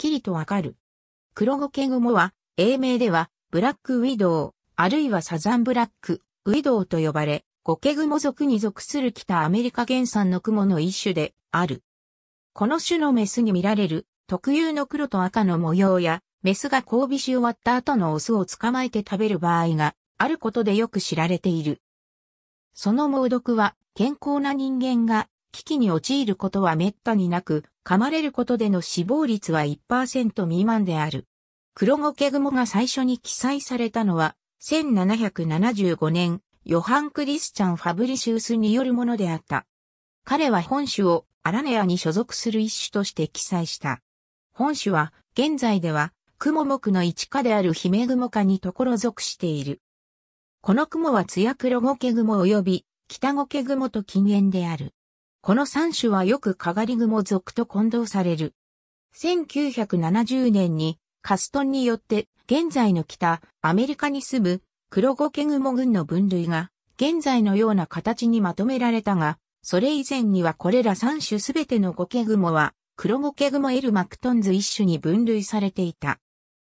きりとわかる。黒ゴケグモは、英名では、ブラックウィドウ、あるいはサザンブラック、ウィドウと呼ばれ、ゴケグモ族に属する北アメリカ原産の雲の一種である。この種のメスに見られる特有の黒と赤の模様や、メスが交尾し終わった後のオスを捕まえて食べる場合があることでよく知られている。その猛毒は健康な人間が危機に陥ることは滅多になく、噛まれることでの死亡率は1%未満である。黒ゴケグモが最初に記載されたのは、1775年、ヨハン・クリスチャン・ファブリシウスによるものであった。彼は本種をアラネアに所属する一種として記載した。本種は、現在では、クモ目の一科であるヒメグモ科に所属している。この雲はツヤクロゴケグモ及び、北ゴケグモと近縁である。この3種はよくかがり雲属と混同される。1970年にカストンによって現在の北アメリカに住む黒ゴケグモ群の分類が現在のような形にまとめられたが、それ以前にはこれら3種すべてのゴケグモは黒ゴケグモエルマクトンズ一種に分類されていた。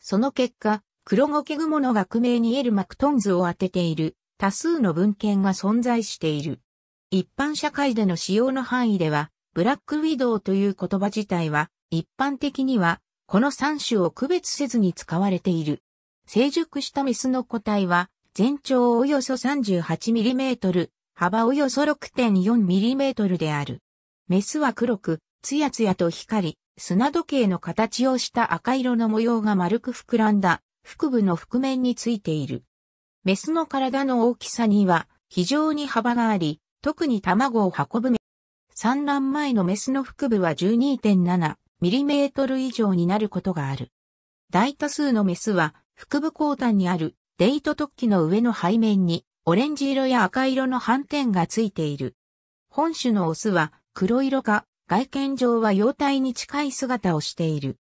その結果、黒ゴケグモの学名にエルマクトンズを当てている多数の文献が存在している。一般社会での使用の範囲では、ブラックウィドウという言葉自体は、一般的には、この3種を区別せずに使われている。成熟したメスの個体は、全長およそ 38mm、幅およそ 6.4mm である。メスは黒く、ツヤツヤと光り、砂時計の形をした赤色の模様が丸く膨らんだ、腹部の覆面についている。メスの体の大きさには、非常に幅があり、特に卵を運ぶ産卵前のメスの腹部は1 2 7トル以上になることがある。大多数のメスは腹部後端にあるデート突起の上の背面にオレンジ色や赤色の斑点がついている。本種のオスは黒色か外見上は幼体に近い姿をしている。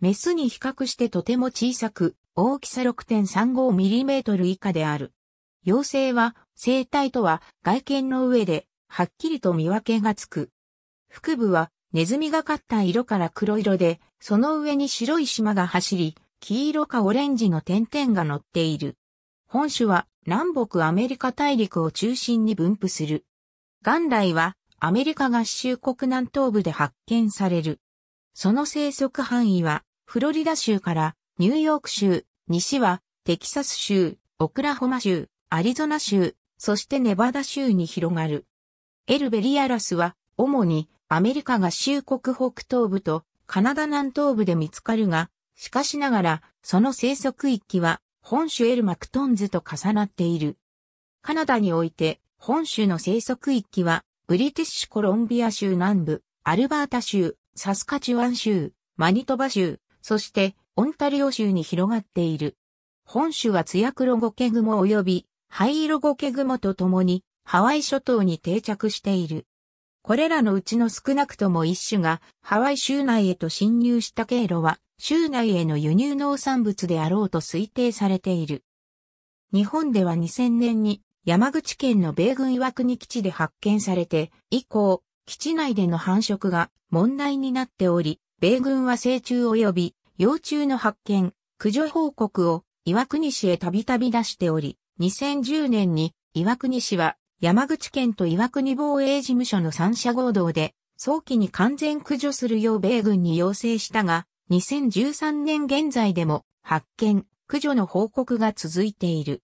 メスに比較してとても小さく、大きさ6 3 5トル以下である。幼生は生体とは外見の上ではっきりと見分けがつく。腹部はネズミがかった色から黒色で、その上に白い縞が走り、黄色かオレンジの点々が乗っている。本種は南北アメリカ大陸を中心に分布する。元来はアメリカ合衆国南東部で発見される。その生息範囲はフロリダ州からニューヨーク州、西はテキサス州、オクラホマ州、アリゾナ州、そしてネバダ州に広がる。エルベリアラスは、主にアメリカ合衆国北東部とカナダ南東部で見つかるが、しかしながら、その生息域は、本州エルマクトンズと重なっている。カナダにおいて、本州の生息域は、ブリティッシュコロンビア州南部、アルバータ州、サスカチュワン州、マニトバ州、そして、オンタリオ州に広がっている。本州はツヤクロゴケグモ及び灰色ゴケグモと共にハワイ諸島に定着している。これらのうちの少なくとも一種がハワイ州内へと侵入した経路は州内への輸入農産物であろうと推定されている。日本では2000年に山口県の米軍岩国基地で発見されて以降、基地内での繁殖が問題になっており、米軍は成虫及び幼虫の発見、駆除報告を岩国市へたびたび出しており、2010年に岩国市は山口県と岩国防衛事務所の三者合同で早期に完全駆除するよう米軍に要請したが、2013年現在でも発見、駆除の報告が続いている。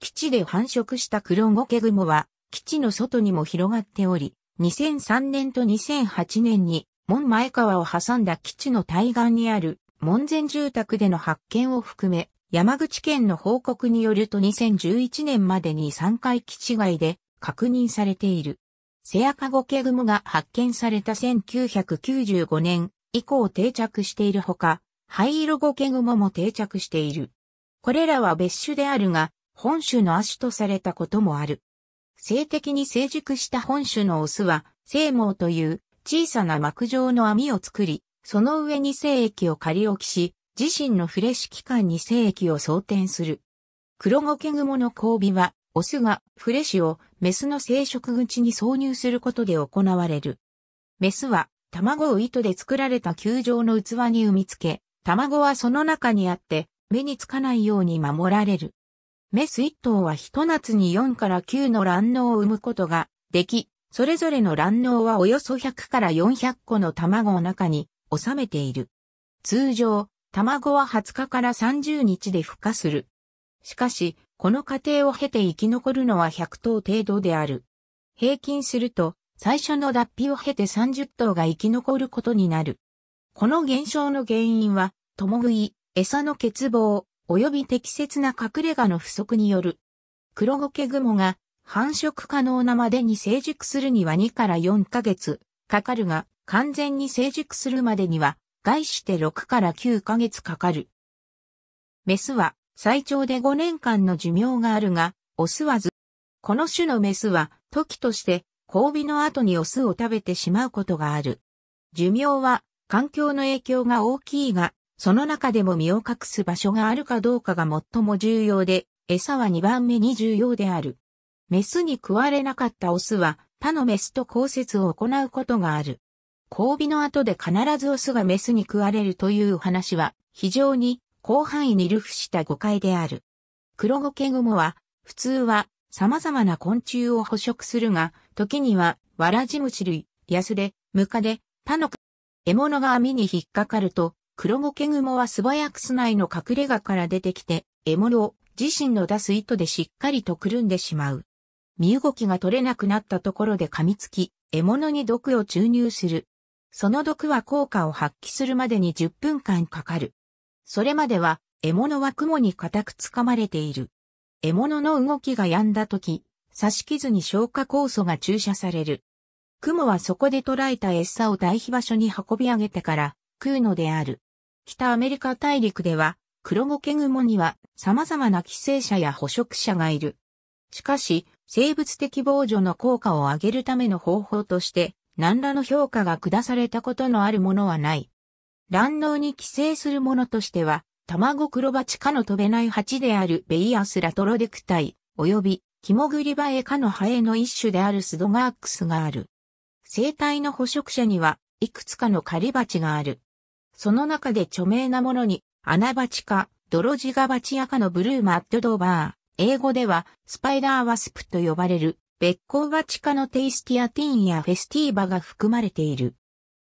基地で繁殖した黒ゴケグモは基地の外にも広がっており、2003年と2008年に門前川を挟んだ基地の対岸にある門前住宅での発見を含め、山口県の報告によると2011年までに3回基地外で確認されている。セアカゴケグモが発見された1995年以降定着しているほか、灰色ゴケグモも定着している。これらは別種であるが、本種の亜種とされたこともある。性的に成熟した本種のオスは、生毛という小さな膜状の網を作り、その上に精液を仮置きし、自身のフレッシュ期間に精液を装填する。黒ゴケグモの交尾は、オスがフレッシュをメスの生殖口に挿入することで行われる。メスは卵を糸で作られた球状の器に産みつけ、卵はその中にあって目につかないように守られる。メス1頭は一夏に4から9の卵嚢を産むことができ、それぞれの卵嚢はおよそ100から400個の卵を中に収めている。通常、卵は20日から30日で孵化する。しかし、この過程を経て生き残るのは100頭程度である。平均すると、最初の脱皮を経て30頭が生き残ることになる。この現象の原因は、共食い、餌の欠乏、及び適切な隠れ家の不足による。黒ゴケグモが繁殖可能なまでに成熟するには2から4ヶ月かかるが、完全に成熟するまでには外して6から9ヶ月かかる。メスは最長で5年間の寿命があるが、オスはず。この種のメスは、時として、交尾の後にオスを食べてしまうことがある。寿命は、環境の影響が大きいが、その中でも身を隠す場所があるかどうかが最も重要で、餌は2番目に重要である。メスに食われなかったオスは、他のメスと交接を行うことがある。交尾の後で必ずオスがメスに食われるという話は非常に広範囲に流布した誤解である。黒ゴケグモは普通は様々な昆虫を捕食するが、時にはわらジムシ類、ヤスデ、ムカデ、パノク、獲物が網に引っかかると、黒ゴケグモは素早く巣内の隠れ家から出てきて、獲物を自身の出す糸でしっかりとくるんでしまう。身動きが取れなくなったところで噛みつき、獲物に毒を注入する。その毒は効果を発揮するまでに10分間かかる。それまでは、獲物は雲に固くつかまれている。獲物の動きが止んだ時、刺し傷に消化酵素が注射される。雲はそこで捕らえた餌を堆肥場所に運び上げてから食うのである。北アメリカ大陸では、黒ゴケグモには様々な寄生者や捕食者がいる。しかし、生物的防除の効果を上げるための方法として、何らの評価が下されたことのあるものはない。卵脳に寄生するものとしては、卵黒鉢科の飛べない鉢であるベイアスラトロデクタイ、及びキモグリバエ科のハエの一種であるスドガークスがある。生態の捕食者には、いくつかの狩り鉢がある。その中で著名なものに、穴鉢か、泥地ガバチか科のブルーマッドドーバー、英語ではスパイダーワスプと呼ばれる別光チ科のテイスティアティンやフェスティーバが含まれている。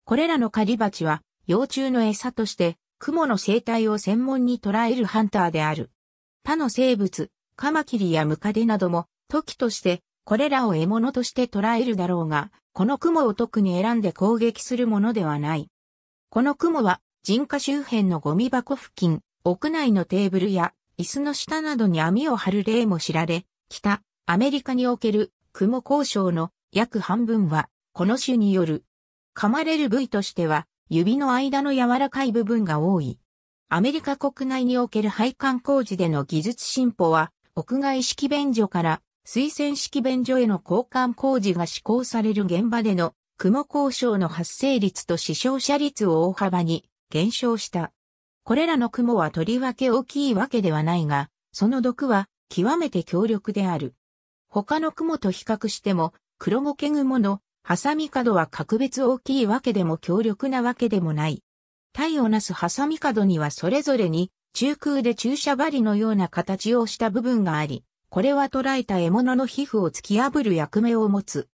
これらの狩り鉢は、幼虫の餌として、蜘蛛の生態を専門に捉えるハンターである。他の生物、カマキリやムカデなども、時として、これらを獲物として捉えるだろうが、この雲を特に選んで攻撃するものではない。この雲は、人家周辺のゴミ箱付近、屋内のテーブルや椅子の下などに網を張る例も知られ、北、アメリカにおける雲交渉の約半分は、この種による。噛まれる部位としては、指の間の柔らかい部分が多い。アメリカ国内における配管工事での技術進歩は、屋外式便所から水洗式便所への交換工事が施行される現場での雲交渉の発生率と死傷者率を大幅に減少した。これらの雲はとりわけ大きいわけではないが、その毒は極めて強力である。他の雲と比較しても、黒ゴケ雲のハサミ角は格別大きいわけでも強力なわけでもない。体をなすハサミ角にはそれぞれに中空で注射針のような形をした部分があり、これは捕らえた獲物の皮膚を突き破る役目を持つ。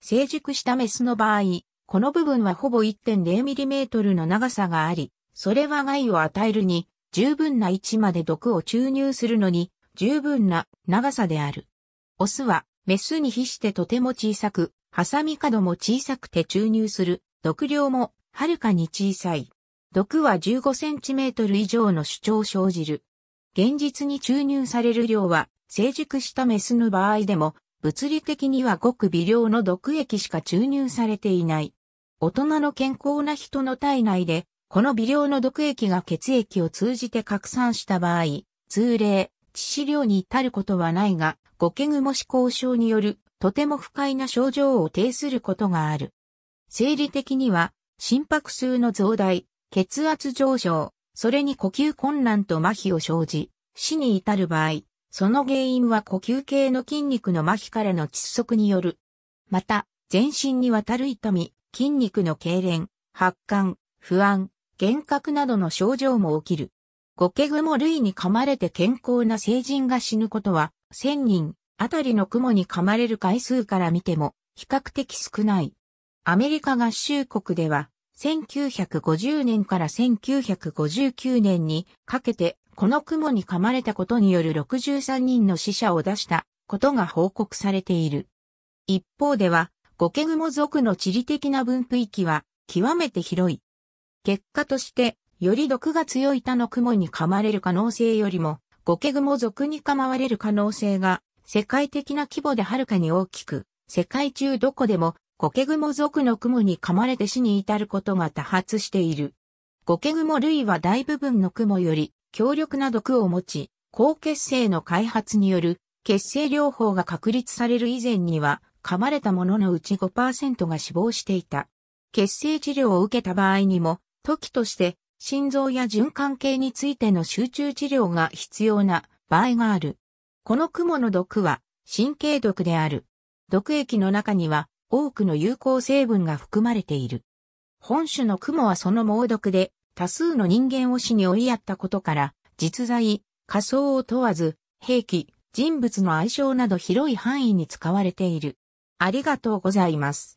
成熟したメスの場合、この部分はほぼ 1.0mm の長さがあり、それは害を与えるに、十分な位置まで毒を注入するのに、十分な長さである。オスは、メスに比してとても小さく、ハサミ角も小さくて注入する、毒量もはるかに小さい。毒は15センチメートル以上の主張を生じる。現実に注入される量は、成熟したメスの場合でも、物理的にはごく微量の毒液しか注入されていない。大人の健康な人の体内で、この微量の毒液が血液を通じて拡散した場合、通例、致死量に至ることはないが、ゴケグモ思考症によるとても不快な症状を呈することがある。生理的には心拍数の増大、血圧上昇、それに呼吸困難と麻痺を生じ、死に至る場合、その原因は呼吸系の筋肉の麻痺からの窒息による。また、全身にわたる痛み、筋肉の痙攣、発汗、不安、幻覚などの症状も起きる。ゴケグモ類に噛まれて健康な成人が死ぬことは1000人あたりの雲に噛まれる回数から見ても比較的少ない。アメリカ合衆国では1950年から1959年にかけてこの雲に噛まれたことによる63人の死者を出したことが報告されている。一方では、ゴケグモ族の地理的な分布域は極めて広い。結果として、より毒が強い他の雲に噛まれる可能性よりもゴケグモ族に構われる可能性が、世界的な規模ではるかに大きく、世界中どこでも、ゴケグモ族の蛛に噛まれて死に至ることが多発している。ゴケグモ類は大部分の蛛より強力な毒を持ち、高血清の開発による血清療法が確立される以前には、噛まれたもののうち5%が死亡していた。血清治療を受けた場合にも、時として心臓や循環系についての集中治療が必要な場合がある。この雲の毒は神経毒である。毒液の中には多くの有効成分が含まれている。本種の雲はその猛毒で多数の人間を死に追いやったことから実在、仮想を問わず、兵器、人物の愛称など広い範囲に使われている。ありがとうございます。